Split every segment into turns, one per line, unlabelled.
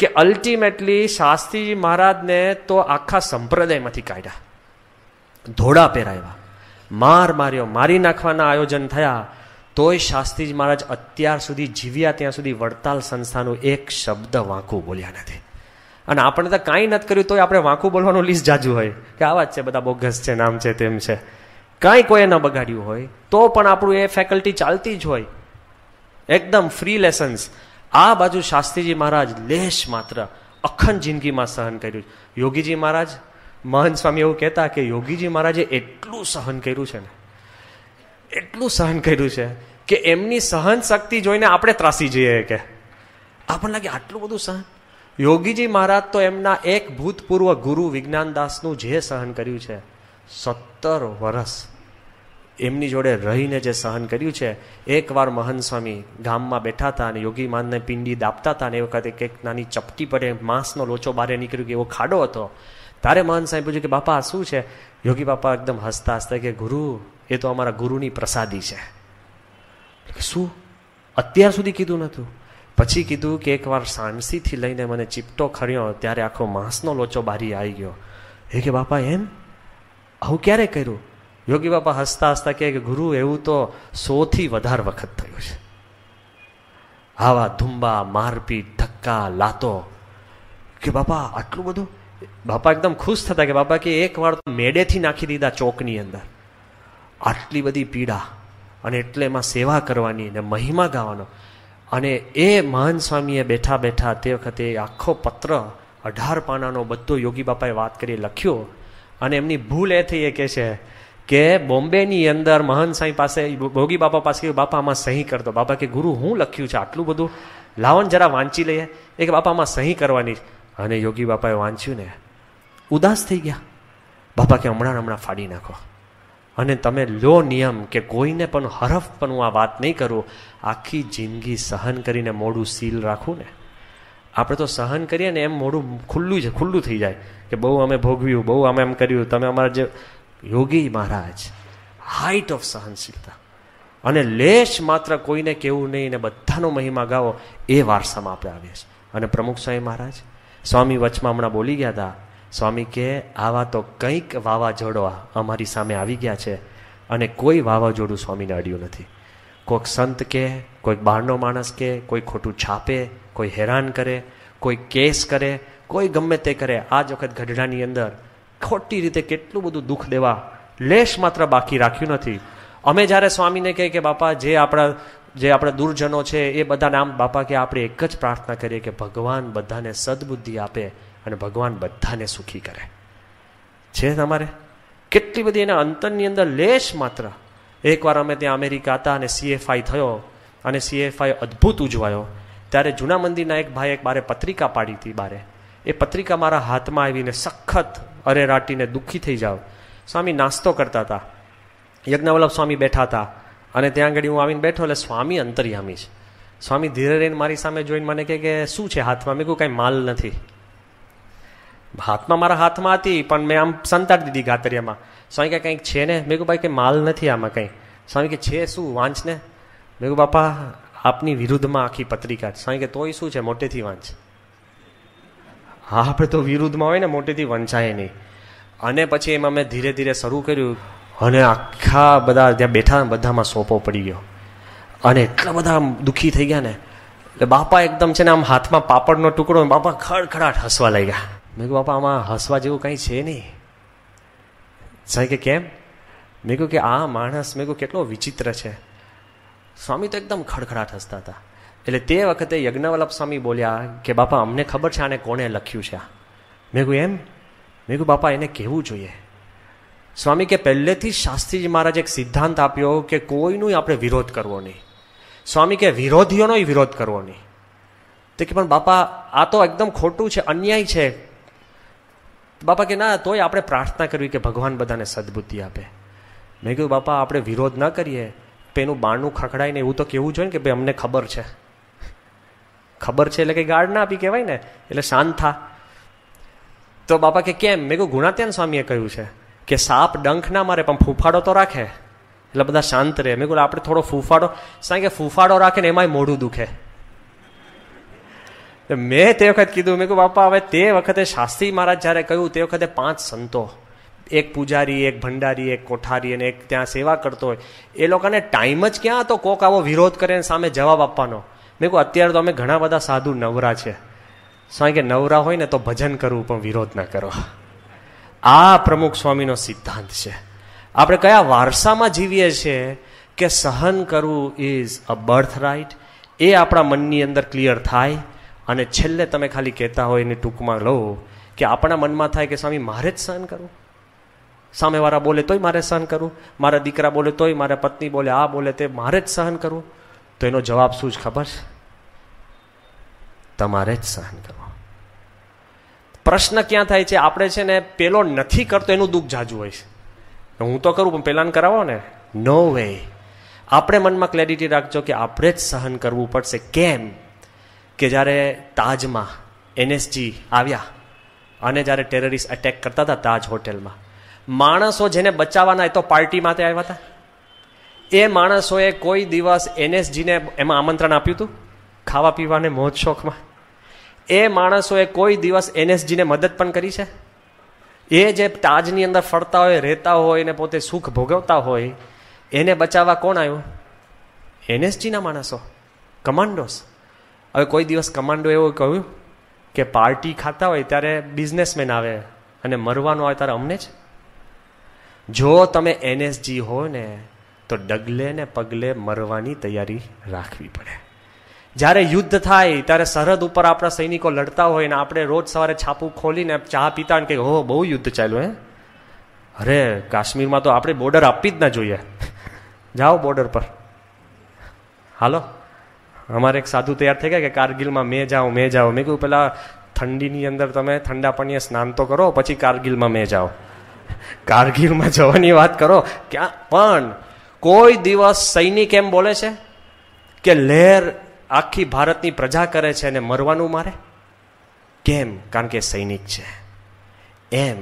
કે અલ્ટિમેટલી શાસ્ત્રીજી મહારાજને તો આખા સંપ્રદાયમાંથી કાઢ્યા ધોળા પહેરાવ્યા માર માર્યો મારી નાખવાના આયોજન થયા તોય શાસ્ત્રીજી મહારાજ અત્યાર સુધી જીવ્યા ત્યાં સુધી વડતાલ સંસ્થાનું એક શબ્દ વાંકું બોલ્યા નથી અને આપણે તો કાંઈ નથી કર્યું તોય આપણે વાંકું બોલવાનું લીસ જાજુ હોય કે આવા જ છે બધા બોગસ છે નામ છે તેમ છે કાંઈ કોઈએ ન બગાડ્યું હોય તો પણ આપણું એ ફેકલ્ટી ચાલતી જ હોય એકદમ ફ્રી લેસન્સ આ બાજુ શાસ્ત્રીજી મહારાજ લેશ માત્ર અખંડ જિંદગીમાં સહન કર્યું યોગીજી મહારાજ મહંત સ્વામી એવું કહેતા કે યોગીજી મહારાજે એટલું સહન કર્યું છે ને એટલું સહન કર્યું છે કે એમની સહન શક્તિ જોઈને આપણે ત્રાસી જઈએ કે આપણને લાગે આટલું બધું સહન યોગીજી મહારાજ તો એમના એક ભૂતપૂર્વ ગુરુ વિજ્ઞાનદાસનું જે સહન કર્યું છે સત્તર વર્ષ એમની જોડે રહીને જે સહન કર્યું છે એકવાર મહંત સ્વામી ગામમાં બેઠા હતા અને યોગી માનને પિંડી દાપતા હતા અને એ વખતે કંઈક નાની ચપટી પડે માંસનો લોચો બહાર નીકળ્યો કે એવો ખાડો હતો તારે મહન સ્વામી પૂછ્યું કે બાપા શું છે યોગી બાપા એકદમ હસતા હસતા કે ગુરુ એ તો અમારા ગુરુની પ્રસાદી છે શું અત્યાર સુધી કીધું નહોતું પછી કીધું કે એકવાર સાણસીથી લઈને મને ચીપટો ખર્યો ત્યારે આખો માંસનો લોચો બારી આવી ગયો એ કે બાપા એમ આવું ક્યારે કર્યું યોગી બાપા હસતા હસતા કહે કે ગુરુ એવું તો સોથી વધારે વખત થયું છે આવા ધુંબા મારપીટ ધક્કા લાતો કે બાપા આટલું બધું બાપા એકદમ ખુશ થતા કે બાપા કે એક એકવાર મેડેથી નાખી દીધા ચોકની અંદર આટલી બધી પીડા અને એટલે એમાં સેવા કરવાની અને મહિમા ગાવાનો અને એ મહાન સ્વામીએ બેઠા બેઠા તે વખતે આખો પત્ર અઢાર પાનાનો બધો યોગી બાપાએ વાત કરી લખ્યો અને એમની ભૂલ એ થઈ એ કહે છે કે બોમ્બેની અંદર મહંત સાંઈ પાસે ભોગી બાપા પાસે બાપા આમાં સહી કરતો બાપા કે ગુરુ હું લખ્યું છે આટલું બધું લાવણ જરા વાંચી લઈએ એ કે બાપા આમાં સહી કરવાની અને યોગી બાપાએ વાંચ્યું ને ઉદાસ થઈ ગયા બાપા કે હમણાં હમણાં ફાડી નાખો અને તમે લો નિયમ કે કોઈને પણ હરફ પણ હું આ વાત નહીં કરું આખી જિંદગી સહન કરીને મોડું સીલ રાખું ને આપણે તો સહન કરીએ ને એમ મોડું ખુલ્લું છે ખુલ્લું થઈ જાય કે બહુ અમે ભોગવ્યું બહુ અમે એમ કર્યું તમે અમારા જે યોગી મહારાજ હાઈટ ઓફ સહનશીલતા અને લેશ માત્ર કોઈને કેવું નહીં ને બધાનો મહિમા ગાવો એ વારસામાં આપણે આવીએ છીએ અને પ્રમુખ સ્વામી મહારાજ સ્વામી વચમાં હમણાં બોલી ગયા હતા સ્વામી કે આવા તો કંઈક વાવાઝોડવા અમારી સામે આવી ગયા છે અને કોઈ વાવાઝોડું સ્વામીને અડ્યું નથી કોઈક સંત કે કોઈક બહારનો માણસ કે કોઈ ખોટું છાપે કોઈ હેરાન કરે કોઈ કેસ કરે કોઈ ગમે તે કરે આ જ વખત ગઢડાની અંદર ખોટી રીતે કેટલું બધું દુઃખ દેવા લેશ માત્ર બાકી રાખ્યું નથી અમે જ્યારે સ્વામીને કહીએ કે બાપા જે આપણા જે આપણા દુર્જનો છે એ બધાને આમ બાપા કે આપણે એક જ પ્રાર્થના કરીએ કે ભગવાન બધાને સદબુદ્ધિ આપે અને ભગવાન બધાને સુખી કરે છે તમારે કેટલી બધી એના અંતરની અંદર લેશ માત્ર એકવાર અમે ત્યાં અમેરિકા હતા અને સીએફઆઈ થયો અને સીએફઆઈ અદ્ભુત ઉજવાયો ત્યારે જૂના મંદિરના એક ભાઈ એક બારે પત્રિકા પાડી હતી બારે એ પત્રિકા મારા હાથમાં આવીને સખત અરે રાટીને દુઃખી થઈ જાઓ સ્વામી નાસ્તો કરતા હતા યજ્ઞવલ્લભ સ્વામી બેઠા હતા અને ત્યાં આગળ હું આવીને બેઠો એટલે સ્વામી અંતર્યામી છે સ્વામી ધીરે રહીને મારી સામે જોઈને મને કહે કે શું છે હાથમાં મેં કહ્યું કાંઈ માલ નથી હાથમાં મારા હાથમાં હતી પણ મેં આમ સંતાડી દીધી ગાતરિયામાં સ્વામી કે કંઈક છે ને મેં કહું ભાઈ કે માલ નથી આમાં કંઈ સ્વામી કે છે શું વાંચને મેં કહ્યું બાપા આપની વિરુદ્ધમાં આખી પત્રિકા સ્વામી કે તોય શું છે મોટેથી વાંચ હા આપણે તો વિરુદ્ધમાં હોય ને મોટેથી વંચાય નહીં અને પછી એમાં મેં ધીરે ધીરે શરૂ કર્યું અને આખા બધા ત્યાં બેઠા બધામાં સોંપો પડી ગયો અને એટલા બધા દુઃખી થઈ ગયા ને એટલે બાપા એકદમ છે ને આમ હાથમાં પાપડનો ટુકડો બાપા ખડખડાટ હસવા લાગ્યા મેં કહ્યું બાપા આમાં હસવા જેવું કંઈ છે નહીં સાહેબ કે કેમ મેં કહ્યું કે આ માણસ મેં કહ્યું કેટલો વિચિત્ર છે સ્વામી તો એકદમ ખડખડાટ હસતા હતા એટલે તે વખતે યજ્ઞવલ્લભ સ્વામી બોલ્યા કે બાપા અમને ખબર છે આને કોણે લખ્યું છે આ મેં કહ્યું એમ મેં કહ્યું બાપા એને કહેવું જોઈએ સ્વામી કે પહેલેથી શાસ્ત્રીજી મહારાજ એક સિદ્ધાંત આપ્યો કે કોઈનું આપણે વિરોધ કરવો નહીં સ્વામી કે વિરોધીઓનો વિરોધ કરવો નહીં તે કે પણ બાપા આ તો એકદમ ખોટું છે અન્યાય છે બાપા કે ના તોય આપણે પ્રાર્થના કરવી કે ભગવાન બધાને સદબુદ્ધિ આપે મેં કહ્યું બાપા આપણે વિરોધ ન કરીએ પેનું બાણું ને એવું તો કહેવું જોઈએ ને કે ભાઈ અમને ખબર છે ખબર છે એટલે કંઈ ગાળ ના આપી કહેવાય ને એટલે શાંત થા તો બાપા કે કેમ મેં કહ્યું ગુણાત્યાન સ્વામીએ કહ્યું છે કે સાપ ડંખ ના મારે પણ ફૂફાડો તો રાખે એટલે બધા શાંત રહે મેં કહ્યું આપણે થોડો ફૂફાડો કારણ ફૂફાડો રાખે ને એમાંય મોઢું દુખે મેં તે વખત કીધું મેં કહ્યું બાપા હવે તે વખતે શાસ્ત્રી મહારાજ જ્યારે કહ્યું તે વખતે પાંચ સંતો એક પૂજારી એક ભંડારી એક કોઠારી અને એક ત્યાં સેવા કરતો હોય એ લોકોને ટાઈમ જ ક્યાં હતો કોક આવો વિરોધ કરે સામે જવાબ આપવાનો મેં કહું અત્યારે તો અમે ઘણા બધા સાધુ નવરા છે સ્વામી કે નવરા હોય ને તો ભજન કરવું પણ વિરોધ ન કરો આ પ્રમુખ સ્વામીનો સિદ્ધાંત છે આપણે કયા વારસામાં જીવીએ છીએ કે સહન કરવું ઇઝ અ બર્થ રાઇટ એ આપણા મનની અંદર ક્લિયર થાય અને છેલ્લે તમે ખાલી કહેતા હોય એની ટૂંકમાં લો કે આપણા મનમાં થાય કે સ્વામી મારે જ સહન કરવું સામેવાળા બોલે તોય મારે સહન કરવું મારા દીકરા બોલે તોય મારા પત્ની બોલે આ બોલે તે મારે જ સહન કરવું તો એનો જવાબ શું છે ખબર છે તમારે જ સહન કરો પ્રશ્ન ક્યાં થાય છે આપણે છે ને પેલો નથી કરતો એનું દુઃખ જાજુ હોય છે હું તો કરું પણ પેલાને કરાવો ને નો વે આપણે મનમાં ક્લેરિટી રાખજો કે આપણે જ સહન કરવું પડશે કેમ કે જ્યારે તાજમાં એનએસજી આવ્યા અને જ્યારે ટેરરિસ્ટ અટેક કરતા હતા તાજ હોટેલમાં માણસો જેને બચાવવાના એ તો પાર્ટી માટે આવ્યા હતા એ માણસોએ કોઈ દિવસ એનએસજીને એમાં આમંત્રણ આપ્યું હતું ખાવા પીવાને મોજ શોખમાં એ માણસોએ કોઈ દિવસ એનએસજીને મદદ પણ કરી છે એ જે તાજની અંદર ફરતા હોય રહેતા હોય ને પોતે સુખ ભોગવતા હોય એને બચાવવા કોણ આવ્યું એનએસજીના માણસો કમાન્ડોસ હવે કોઈ દિવસ કમાન્ડો એવું કહ્યું કે પાર્ટી ખાતા હોય ત્યારે બિઝનેસમેન આવે અને મરવાનો આવે ત્યારે અમને જ જો તમે એનએસજી હો ને તો ડગલે ને પગલે મરવાની તૈયારી રાખવી પડે જ્યારે યુદ્ધ થાય ત્યારે સરહદ ઉપર આપણા સૈનિકો લડતા હોય ને આપણે રોજ સવારે છાપું ખોલીને ચા પીતા ને કે હો બહુ યુદ્ધ ચાલ્યું હે અરે કાશ્મીરમાં તો આપણે બોર્ડર આપવી જ ના જોઈએ જાઓ બોર્ડર પર હાલો અમારે એક સાધુ તૈયાર થઈ ગયા કે કારગિલમાં મેં જાઓ મેં જાઓ મેં કહ્યું પેલા ઠંડીની અંદર તમે ઠંડા પાણીએ સ્નાન તો કરો પછી કારગિલમાં મેં જાઓ કારગિલમાં જવાની વાત કરો ક્યાં પણ કોઈ દિવસ સૈનિક એમ બોલે છે કે લહેર આખી ભારતની પ્રજા કરે છે અને મરવાનું મારે કેમ કારણ કે સૈનિક છે એમ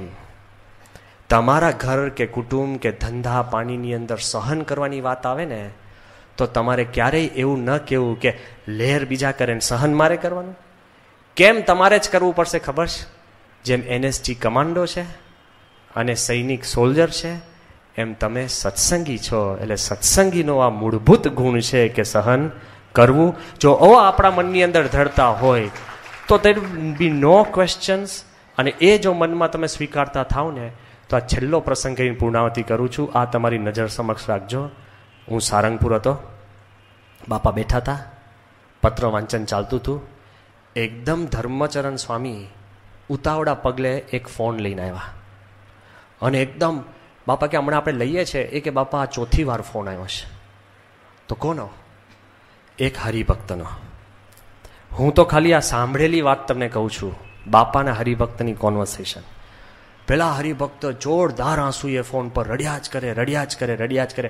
તમારા ઘર કે કુટુંબ કે ધંધા પાણીની અંદર સહન કરવાની વાત આવે ને તો તમારે ક્યારેય એવું ન કહેવું કે લહેર બીજા કરે ને સહન મારે કરવાનું કેમ તમારે જ કરવું પડશે ખબર છે જેમ એનએસજી કમાન્ડો છે અને સૈનિક સોલ્જર છે એમ તમે સત્સંગી છો એટલે સત્સંગીનો આ મૂળભૂત ગુણ છે કે સહન કરવું જો ઓ આપણા મનની અંદર ધરતા હોય તો દેર બી નો ક્વેશ્ચન્સ અને એ જો મનમાં તમે સ્વીકારતા થાવ ને તો આ છેલ્લો પ્રસંગ કરીને પૂર્ણાવતી કરું છું આ તમારી નજર સમક્ષ રાખજો હું સારંગપુર હતો બાપા બેઠા હતા પત્ર વાંચન ચાલતું હતું એકદમ ધર્મચરણ સ્વામી ઉતાવળા પગલે એક ફોન લઈને આવ્યા અને એકદમ બાપા કે હમણાં આપણે લઈએ છીએ એ કે બાપા આ ચોથી વાર ફોન આવ્યો છે તો કોનો એક હરિભક્તનો હું તો ખાલી આ સાંભળેલી વાત તમને કહું છું બાપાના હરિભક્તની કોન્વર્સેશન પેલા હરિભક્ત જોરદાર એ ફોન પર રડ્યા જ કરે રડ્યા જ કરે રડ્યા જ કરે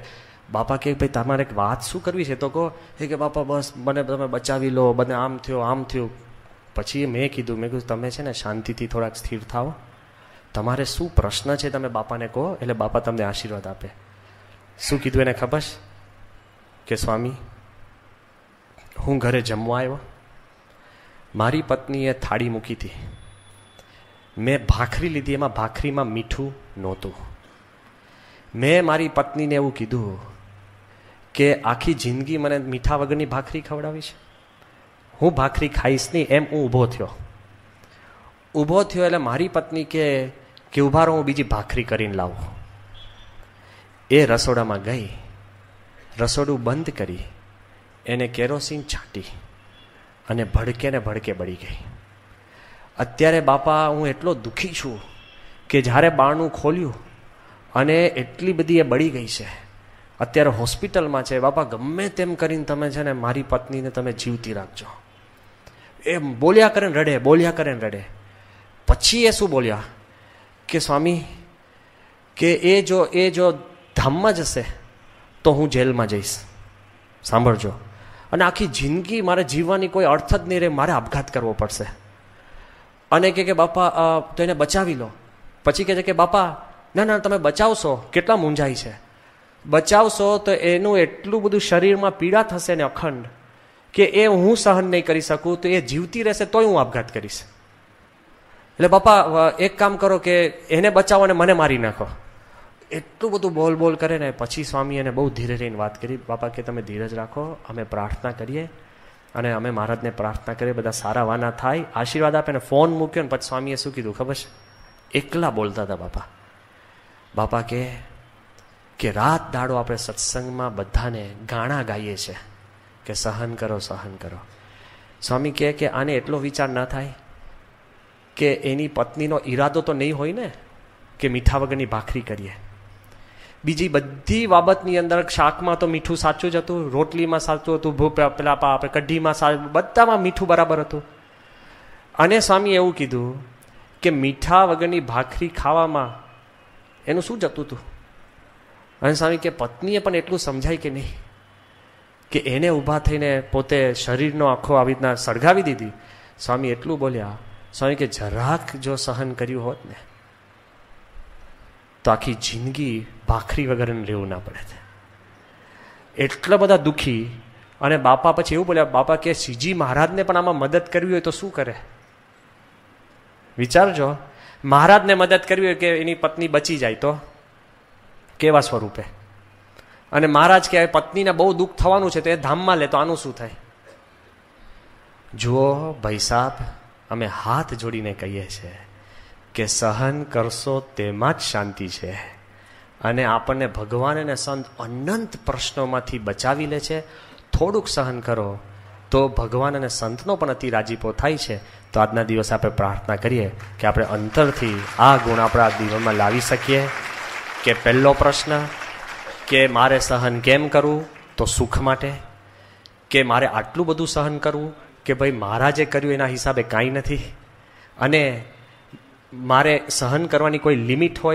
બાપા કે ભાઈ તમારે એક વાત શું કરવી છે તો કહો એ કે બાપા બસ મને તમે બચાવી લો બને આમ થયો આમ થયું પછી મેં કીધું મેં કીધું તમે છે ને શાંતિથી થોડાક સ્થિર થાવ તમારે શું પ્રશ્ન છે તમે બાપાને કહો એટલે બાપા તમને આશીર્વાદ આપે શું કીધું એને ખબર કે સ્વામી હું ઘરે જમવા આવ્યો મારી પત્નીએ થાળી મૂકી હતી મેં ભાખરી લીધી એમાં ભાખરીમાં મીઠું નહોતું મેં મારી પત્નીને એવું કીધું કે આખી જિંદગી મને મીઠા વગરની ભાખરી ખવડાવી છે હું ભાખરી ખાઈશ નહીં એમ હું ઊભો થયો ઊભો થયો એટલે મારી પત્ની કે કે ઊભા રહો હું બીજી ભાખરી કરીને લાવું એ રસોડામાં ગઈ રસોડું બંધ કરી એને કેરોસીન છાંટી અને ભડકે ને ભડકે બળી ગઈ અત્યારે બાપા હું એટલો દુઃખી છું કે જ્યારે બાણું ખોલ્યું અને એટલી બધી એ બળી ગઈ છે અત્યારે હોસ્પિટલમાં છે બાપા ગમે તેમ કરીને તમે છે ને મારી પત્નીને તમે જીવતી રાખજો એમ બોલ્યા કરે રડે બોલ્યા કરે રડે પછી એ શું બોલ્યા કે સ્વામી કે એ જો એ જો ધામમાં જશે તો હું જેલમાં જઈશ સાંભળજો અને આખી જિંદગી મારે જીવવાની કોઈ અર્થ જ નહીં રહે મારે આપઘાત કરવો પડશે અને કે કે બાપા તો એને બચાવી લો પછી કહે છે કે બાપા ના ના તમે બચાવશો કેટલા મૂંઝાય છે બચાવશો તો એનું એટલું બધું શરીરમાં પીડા થશે ને અખંડ કે એ હું સહન નહીં કરી શકું તો એ જીવતી રહેશે તોય હું આપઘાત કરીશ એટલે બાપા એક કામ કરો કે એને બચાવો અને મને મારી નાખો એટલું બધું બોલ બોલ કરે ને પછી સ્વામી એને બહુ ધીરે રહીને વાત કરી બાપા કે તમે ધીરજ રાખો અમે પ્રાર્થના કરીએ અને અમે મહારાજને પ્રાર્થના કરીએ બધા સારા વાના થાય આશીર્વાદ આપે ને ફોન મૂક્યો ને પછી સ્વામીએ શું કીધું ખબર છે એકલા બોલતા હતા બાપા બાપા કે કે રાત દાડો આપણે સત્સંગમાં બધાને ગાણા ગાઈએ છીએ કે સહન કરો સહન કરો સ્વામી કહે કે આને એટલો વિચાર ના થાય કે એની પત્નીનો ઈરાદો તો નહીં હોય ને કે મીઠા વગરની ભાખરી કરીએ બીજી બધી બાબતની અંદર શાકમાં તો મીઠું સાચું જ હતું રોટલીમાં સાચું હતું ભૂ પેલા આપણે કઢીમાં સાચું બધામાં મીઠું બરાબર હતું અને સ્વામી એવું કીધું કે મીઠા વગરની ભાખરી ખાવામાં એનું શું જતું હતું અને સ્વામી કે પત્નીએ પણ એટલું સમજાય કે નહીં કે એને ઊભા થઈને પોતે શરીરનો આખો આવી રીતના સળગાવી દીધી સ્વામી એટલું બોલ્યા સ્વામી કે જરાક જો સહન કર્યું હોત ને તો આખી જિંદગી ભાખરી વગરને રહેવું ના પડે એટલા બધા દુઃખી અને બાપા પછી એવું બોલ્યા બાપા કે સીજી મહારાજને પણ આમાં મદદ કરવી હોય તો શું કરે વિચારજો મહારાજને મદદ કરવી હોય કે એની પત્ની બચી જાય તો કેવા સ્વરૂપે અને મહારાજ કે પત્નીને બહુ દુઃખ થવાનું છે તો એ ધામમાં લે તો આનું શું થાય જુઓ ભાઈ સાહેબ અમે હાથ જોડીને કહીએ છીએ કે સહન કરશો તેમાં જ શાંતિ છે અને આપણને ભગવાન અને સંત અનંત પ્રશ્નોમાંથી બચાવી લે છે થોડુંક સહન કરો તો ભગવાન અને સંતનો પણ અતિ રાજીપો થાય છે તો આજના દિવસ આપણે પ્રાર્થના કરીએ કે આપણે અંતરથી આ ગુણ આપણા જીવનમાં લાવી શકીએ કે પહેલો પ્રશ્ન કે મારે સહન કેમ કરવું તો સુખ માટે કે મારે આટલું બધું સહન કરવું કે ભાઈ મહારાજે કર્યું એના હિસાબે કાંઈ નથી અને મારે સહન કરવાની કોઈ લિમિટ હોય